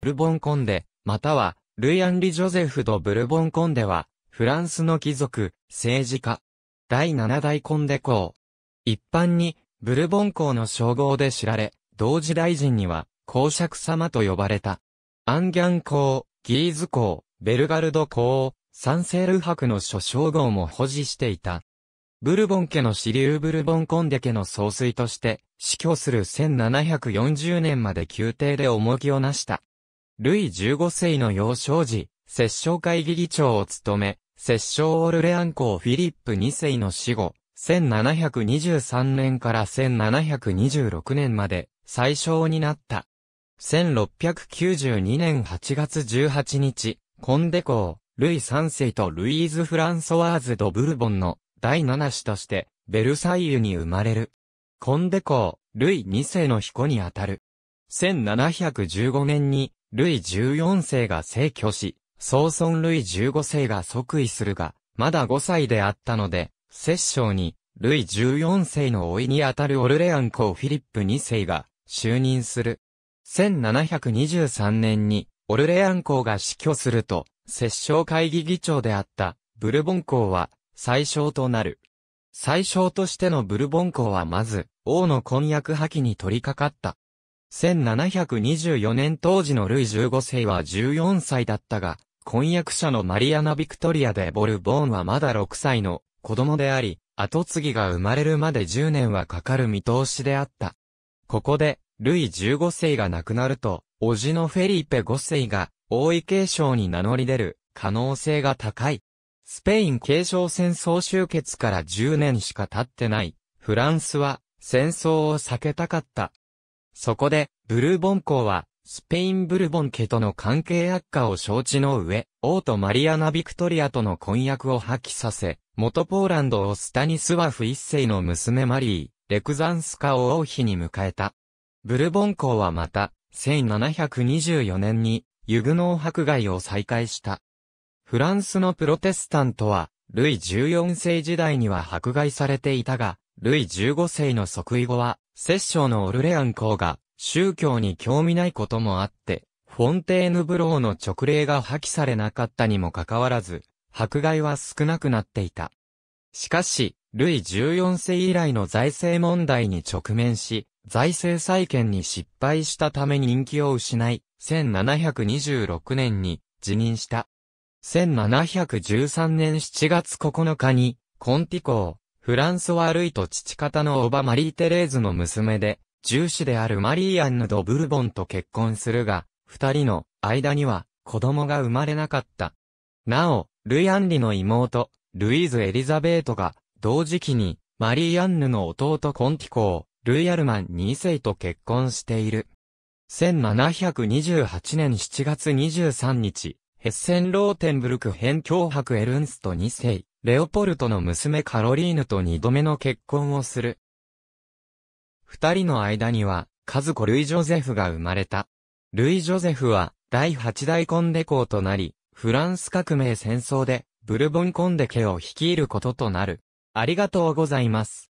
ブルボンコンデ、または、ルイ・アンリ・ジョゼフ・ド・ブルボンコンデは、フランスの貴族、政治家、第七代コンデ公。一般に、ブルボン公の称号で知られ、同時大臣には、公爵様と呼ばれた。アンギャン公、ギーズ公、ベルガルド公、サンセール伯の諸称号も保持していた。ブルボン家の支流ブルボンコンデ家の総帥として、死去する1740年まで宮廷で重きをなした。ルイ15世の幼少時、摂政会議議長を務め、摂政オルレアン公フィリップ2世の死後、1723年から1726年まで最小になった。1692年8月18日、コンデ公、ルイ3世とルイーズ・フランソワーズ・ド・ブルボンの第7子として、ベルサイユに生まれる。コンデ公、ルイ2世の彦にあたる。1715年に、ルイ14世が逝去し、ソ孫ルイ15世が即位するが、まだ5歳であったので、摂政に、ルイ14世の老いにあたるオルレアン公フィリップ2世が就任する。1723年に、オルレアン公が死去すると、摂政会議議長であった、ブルボン公は、最小となる。最小としてのブルボン公はまず、王の婚約破棄に取り掛かった。1724年当時のルイ15世は14歳だったが、婚約者のマリアナ・ビクトリアでボルボーンはまだ6歳の子供であり、後継ぎが生まれるまで10年はかかる見通しであった。ここで、ルイ15世が亡くなると、叔父のフェリーペ5世が、王位継承に名乗り出る、可能性が高い。スペイン継承戦争終結から10年しか経ってない、フランスは、戦争を避けたかった。そこで、ブルーボン公は、スペインブルボン家との関係悪化を承知の上、王とマリアナ・ビクトリアとの婚約を破棄させ、元ポーランドをスタニスワフ一世の娘マリー、レクザンスカを王妃に迎えた。ブルボン公はまた、1724年に、ユグノー迫害を再開した。フランスのプロテスタントは、ルイ14世時代には迫害されていたが、ルイ15世の即位後は、摂政のオルレアン公が宗教に興味ないこともあって、フォンテーヌブローの直令が破棄されなかったにもかかわらず、迫害は少なくなっていた。しかし、ルイ14世以来の財政問題に直面し、財政再建に失敗したため人気を失い、1726年に辞任した。1713年7月9日に、コンティ公、フランソワ・ルイと父方のオバ・マリー・テレーズの娘で、従子であるマリー・アンヌ・ド・ブルボンと結婚するが、二人の間には子供が生まれなかった。なお、ルイ・アンリの妹、ルイーズ・エリザベートが、同時期に、マリー・アンヌの弟コンティコー、ルイ・アルマン2世と結婚している。1728年7月23日、ヘッセン・ローテンブルク編境伯エルンスト2世。レオポルトの娘カロリーヌと二度目の結婚をする。二人の間には、カズコ・ルイ・ジョゼフが生まれた。ルイ・ジョゼフは、第八代コンデ公となり、フランス革命戦争で、ブルボンコンデ家を率いることとなる。ありがとうございます。